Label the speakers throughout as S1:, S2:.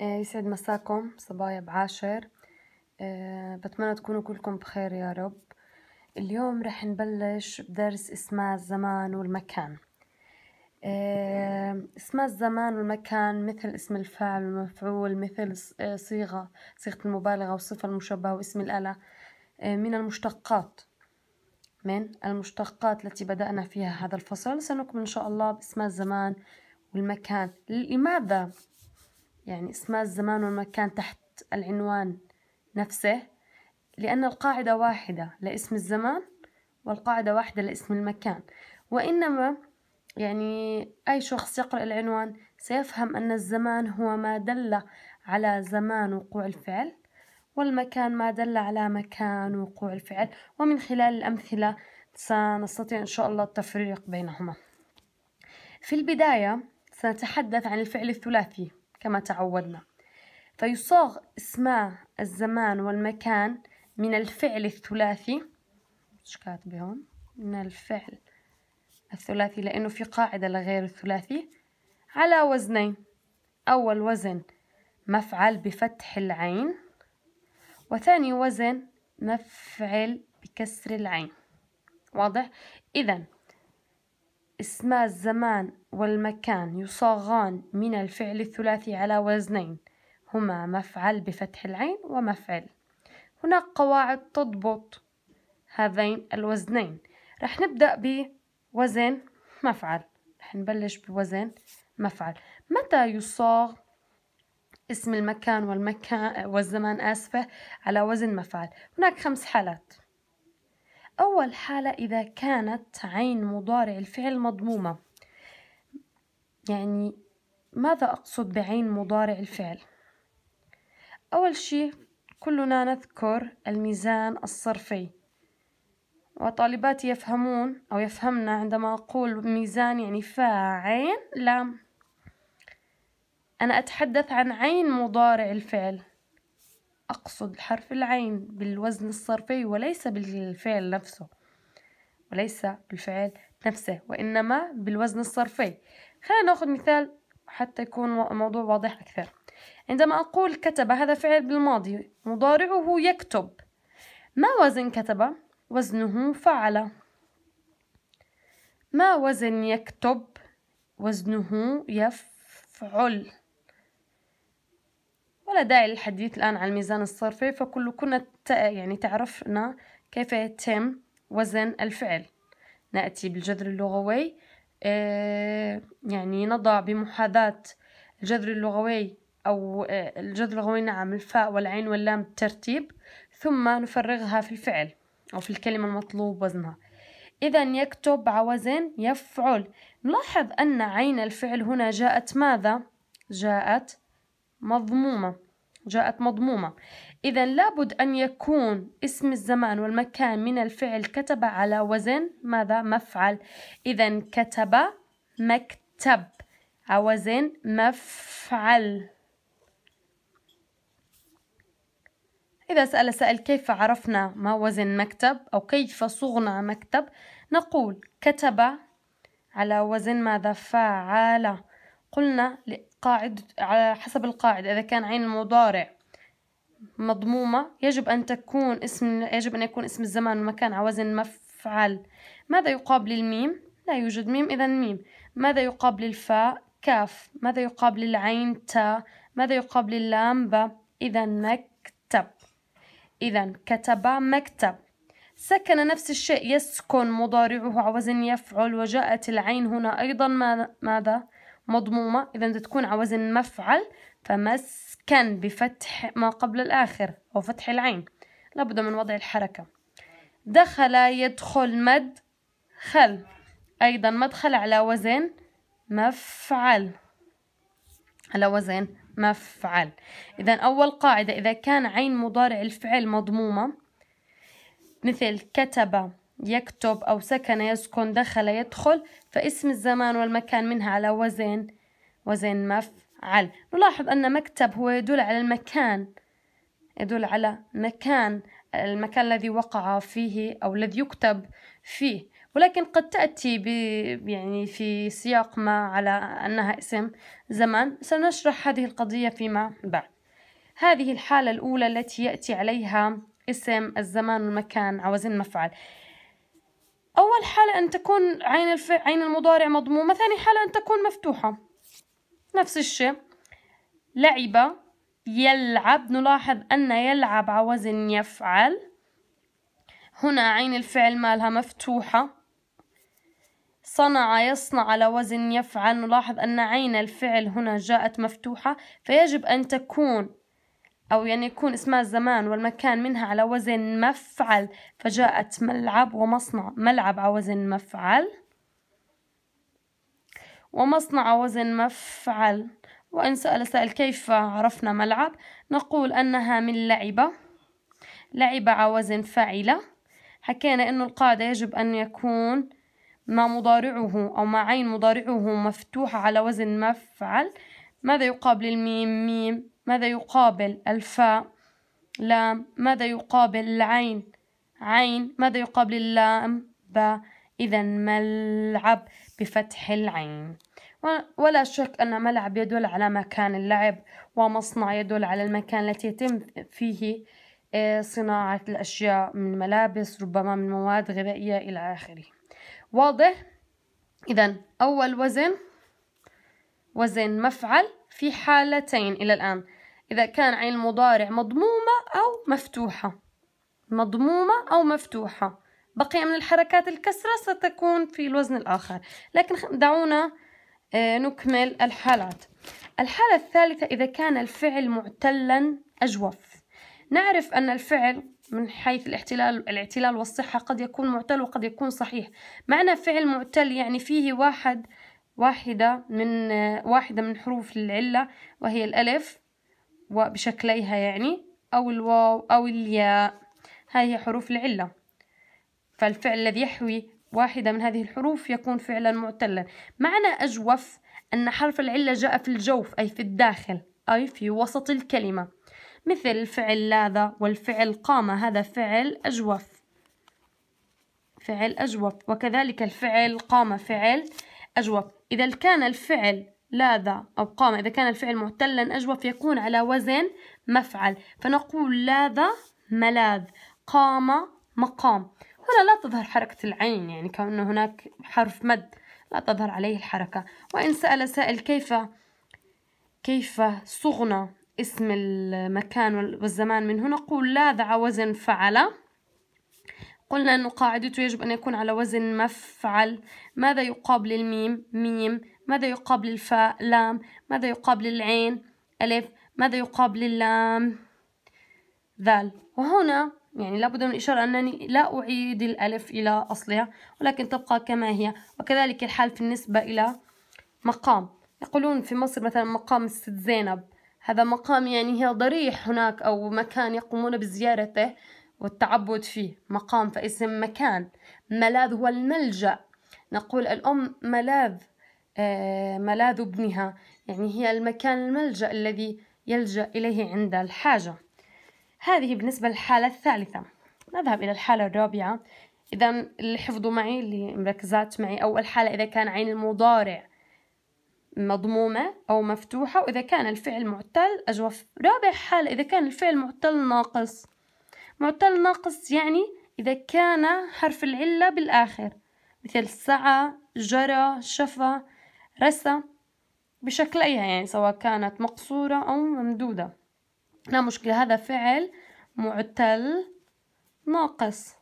S1: آه، يسعد مساكم صبايا بعاشر آه، بتمنى تكونوا كلكم بخير يا رب اليوم رح نبلش بدرس اسماء الزمان والمكان آه، اسماء الزمان والمكان مثل اسم الفاعل والمفعول مثل صيغة صيغة المبالغة والصفة المشبهة واسم الآلة من المشتقات من المشتقات التي بدأنا فيها هذا الفصل سنكمل إن شاء الله باسماء الزمان والمكان لماذا يعني اسماء الزمان والمكان تحت العنوان نفسه لأن القاعدة واحدة لاسم الزمان والقاعدة واحدة لاسم المكان وإنما يعني أي شخص يقرأ العنوان سيفهم أن الزمان هو ما دل على زمان وقوع الفعل والمكان ما دل على مكان وقوع الفعل ومن خلال الأمثلة سنستطيع إن شاء الله التفريق بينهما في البداية سنتحدث عن الفعل الثلاثي كما تعودنا فيصاغ اسماء الزمان والمكان من الفعل الثلاثي مش كاتبه هون من الفعل الثلاثي لأنه في قاعدة لغير الثلاثي على وزنين أول وزن مفعل بفتح العين وثاني وزن مفعل بكسر العين واضح إذا اسما الزمان والمكان يصاغان من الفعل الثلاثي على وزنين هما مفعل بفتح العين ومفعل هناك قواعد تضبط هذين الوزنين رح نبدأ بوزن مفعل رح نبلش بوزن مفعل متى يصاغ اسم المكان والمكان والزمان آسفة على وزن مفعل هناك خمس حالات أول حالة إذا كانت عين مضارع الفعل مضمومة يعني ماذا أقصد بعين مضارع الفعل؟ أول شيء كلنا نذكر الميزان الصرفي وطالباتي يفهمون أو يفهمنا عندما أقول ميزان يعني فاعين لام أنا أتحدث عن عين مضارع الفعل أقصد حرف العين بالوزن الصرفي وليس بالفعل نفسه وليس بالفعل نفسه وإنما بالوزن الصرفي خلينا نأخذ مثال حتى يكون الموضوع واضح أكثر عندما أقول كتب هذا فعل بالماضي مضارعه يكتب ما وزن كتب وزنه فعل ما وزن يكتب وزنه يفعل ولا داعي للحديث الآن عن الميزان الصرفي فكل كنا يعني تعرفنا كيف يتم وزن الفعل نأتي بالجذر اللغوي آه، يعني نضع بمحاذاة الجذر اللغوي أو آه، الجذر اللغوي نعم الفاء والعين واللام بالترتيب ثم نفرغها في الفعل أو في الكلمة المطلوب وزنها إذا يكتب عوزن يفعل نلاحظ أن عين الفعل هنا جاءت ماذا؟ جاءت مضمومة جاءت مضمومة إذا لابد أن يكون اسم الزمان والمكان من الفعل كتب على وزن ماذا مفعل إذا كتب مكتب على وزن مفعل إذا سأل سائل كيف عرفنا ما وزن مكتب أو كيف صغنا مكتب نقول كتب على وزن ماذا فعل قلنا قاعدة على حسب القاعدة إذا كان عين المضارع مضمومة يجب أن تكون اسم يجب أن يكون اسم الزمان والمكان على وزن مفعل ماذا يقابل الميم؟ لا يوجد ميم إذا ميم ماذا يقابل الفاء؟ كاف ماذا يقابل العين؟ تاء ماذا يقابل اللام؟ ب إذا مكتب إذا كتب مكتب سكن نفس الشيء يسكن مضارعه على وزن يفعل وجاءت العين هنا أيضا ماذا؟ مضمومة إذا تكون على وزن مفعل فمسكن بفتح ما قبل الآخر أو فتح العين لابد من وضع الحركة دخل يدخل مد خل أيضا مدخل على وزن مفعل على وزن مفعل إذا أول قاعدة إذا كان عين مضارع الفعل مضمومة مثل كتب يكتب أو سكن يسكن دخل يدخل فاسم الزمان والمكان منها على وزن وزن مفعل نلاحظ أن مكتب هو يدل على المكان يدل على مكان المكان الذي وقع فيه أو الذي يكتب فيه ولكن قد تأتي ب يعني في سياق ما على أنها اسم زمان سنشرح هذه القضية فيما بعد هذه الحالة الأولى التي يأتي عليها اسم الزمان والمكان عوزن مفعل أول حالة أن تكون عين الف... عين المضارع مضمومة ثاني حالة أن تكون مفتوحة نفس الشيء لعب يلعب نلاحظ أن يلعب على وزن يفعل هنا عين الفعل مالها مفتوحة صنع يصنع على وزن يفعل نلاحظ أن عين الفعل هنا جاءت مفتوحة فيجب أن تكون أو يعني يكون اسمها الزمان والمكان منها على وزن مفعل فجاءت ملعب ومصنع ملعب على وزن مفعل ومصنع على وزن مفعل وإن سأل سائل كيف عرفنا ملعب نقول أنها من لعبة لعبة على وزن فاعلة حكينا أنه القاعدة يجب أن يكون ما مضارعه أو ما عين مضارعه مفتوحة على وزن مفعل ماذا يقابل الميم ميم ماذا يقابل الفاء لام ماذا يقابل العين عين ماذا يقابل اللام باء إذا ملعب بفتح العين ولا شك أن ملعب يدل على مكان اللعب ومصنع يدل على المكان التي يتم فيه آه، صناعة الأشياء من ملابس ربما من مواد غذائية إلى آخره واضح؟ إذا أول وزن وزن مفعل في حالتين إلى الآن إذا كان عين المضارع مضمومة أو مفتوحة مضمومة أو مفتوحة بقي من الحركات الكسرة ستكون في الوزن الآخر لكن دعونا آه، نكمل الحالات الحالة الثالثة إذا كان الفعل معتلا أجوف نعرف أن الفعل من حيث الاحتلال الاعتلال والصحة قد يكون معتل وقد يكون صحيح معنى فعل معتل يعني فيه واحد واحدة من آه، واحدة من حروف العلة وهي الألف وبشكليها يعني أو الواو أو الياء هاي هي حروف العلة فالفعل الذي يحوي واحدة من هذه الحروف يكون فعلا معتلا معنى أجوف أن حرف العلة جاء في الجوف أي في الداخل أي في وسط الكلمة مثل فعل لاذا والفعل قام هذا فعل أجوف فعل أجوف وكذلك الفعل قام فعل أجوف إذا كان الفعل لاذا أو قام إذا كان الفعل معتلا أجوف يكون على وزن مفعل فنقول لاذا ملاذ قام مقام هنا لا تظهر حركة العين يعني كأنه هناك حرف مد لا تظهر عليه الحركة وإن سأل سائل كيف كيف صغنا اسم المكان والزمان منه نقول لاذ على وزن فعل قلنا أن قاعدته يجب أن يكون على وزن مفعل ماذا يقابل الميم ميم ماذا يقابل الفاء لام ماذا يقابل العين ألف ماذا يقابل اللام ذال وهنا يعني لابد من الإشارة أنني لا أعيد الألف إلى أصلها ولكن تبقى كما هي وكذلك الحال في النسبة إلى مقام يقولون في مصر مثلا مقام الست زينب هذا مقام يعني هي ضريح هناك أو مكان يقومون بزيارته والتعبد فيه مقام فاسم مكان ملاذ هو الملجأ نقول الأم ملاذ آه، ملاذ ابنها يعني هي المكان الملجأ الذي يلجأ إليه عند الحاجة هذه بالنسبة للحالة الثالثة نذهب إلى الحالة الرابعة إذا اللي حفظوا معي اللي مركزات معي أول حالة إذا كان عين المضارع مضمومة أو مفتوحة وإذا كان الفعل معتل أجوف رابع حالة إذا كان الفعل معتل ناقص معتل ناقص يعني إذا كان حرف العلة بالآخر مثل سعى جرى شفى رسم بشكليها يعني سواء كانت مقصورة أو ممدودة لا مشكلة هذا فعل معتل ناقص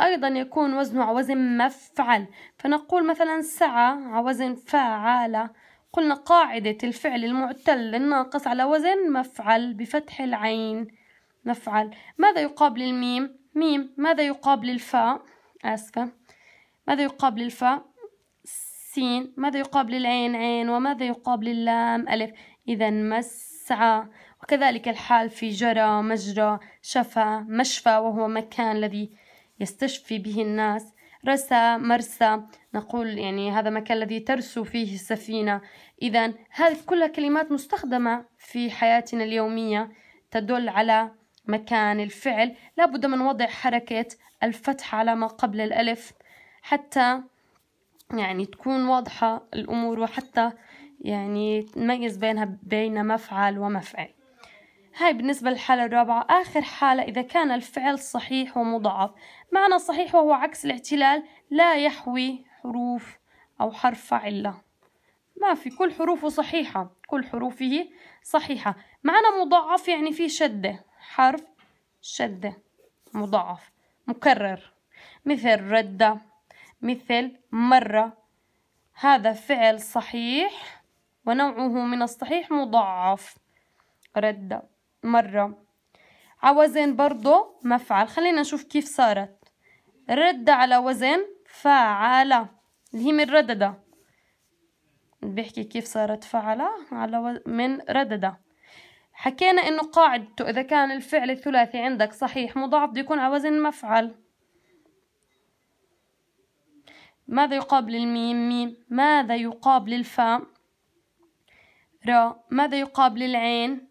S1: أيضا يكون وزنه عوزن وزن مفعل فنقول مثلا سعى عوزن وزن قلنا قاعدة الفعل المعتل الناقص على وزن مفعل بفتح العين مفعل ماذا يقابل الميم؟ ميم ماذا يقابل الفاء؟ آسفة ماذا يقابل الفاء؟ سين ماذا يقابل العين عين وماذا يقابل اللام ألف إذا مسعى وكذلك الحال في جرى مجرى شفى مشفى وهو مكان الذي يستشفي به الناس رسى مرسى نقول يعني هذا مكان الذي ترسو فيه السفينة إذا هذه كلها كلمات مستخدمة في حياتنا اليومية تدل على مكان الفعل لابد من وضع حركة الفتح على ما قبل الألف حتى يعني تكون واضحة الأمور وحتى يعني تميز بينها بين مفعل ومفعل هاي بالنسبة للحالة الرابعة آخر حالة إذا كان الفعل صحيح ومضاعف معنى صحيح وهو عكس الاعتلال لا يحوي حروف أو حرف علة ما في كل حروفه صحيحة كل حروفه صحيحة معنى مضاعف يعني فيه شدة حرف شدة مضاعف مكرر مثل ردة مثل مرة هذا فعل صحيح ونوعه من الصحيح مضاعف رد مرة عوزن برضو مفعل خلينا نشوف كيف صارت رد على وزن فعل اللي هي من رددة بيحكي كيف صارت فعل على و... من رددة حكينا انه قاعدته اذا كان الفعل الثلاثي عندك صحيح مضاعف بده يكون على وزن مفعل ماذا يقابل الميم ميم ماذا يقابل الفاء را ماذا يقابل العين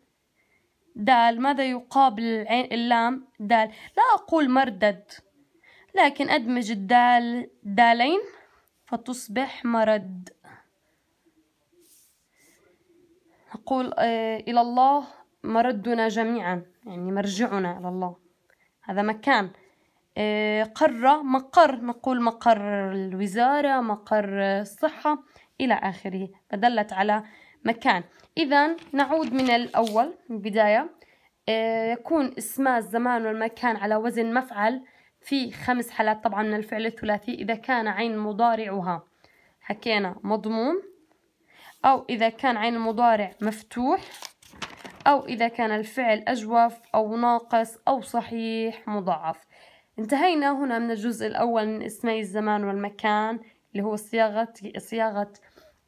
S1: دال ماذا يقابل العين اللام دال لا أقول مردد لكن أدمج الدال دالين فتصبح مرد أقول آه، إلى الله مردنا جميعا يعني مرجعنا إلى الله هذا مكان آه، قرة مقر نقول مقر الوزارة مقر الصحة إلى آخره فدلت على مكان إذا نعود من الأول من البداية آه، يكون اسماء الزمان والمكان على وزن مفعل في خمس حالات طبعا من الفعل الثلاثي إذا كان عين مضارعها حكينا مضموم أو إذا كان عين المضارع مفتوح أو إذا كان الفعل أجوف أو ناقص أو صحيح مضاعف انتهينا هنا من الجزء الأول من اسمي الزمان والمكان اللي هو صياغة صياغة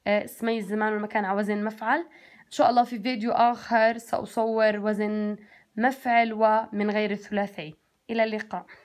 S1: آه، اسمي الزمان والمكان على وزن مفعل إن شاء الله في فيديو آخر سأصور وزن مفعل ومن غير الثلاثي إلى اللقاء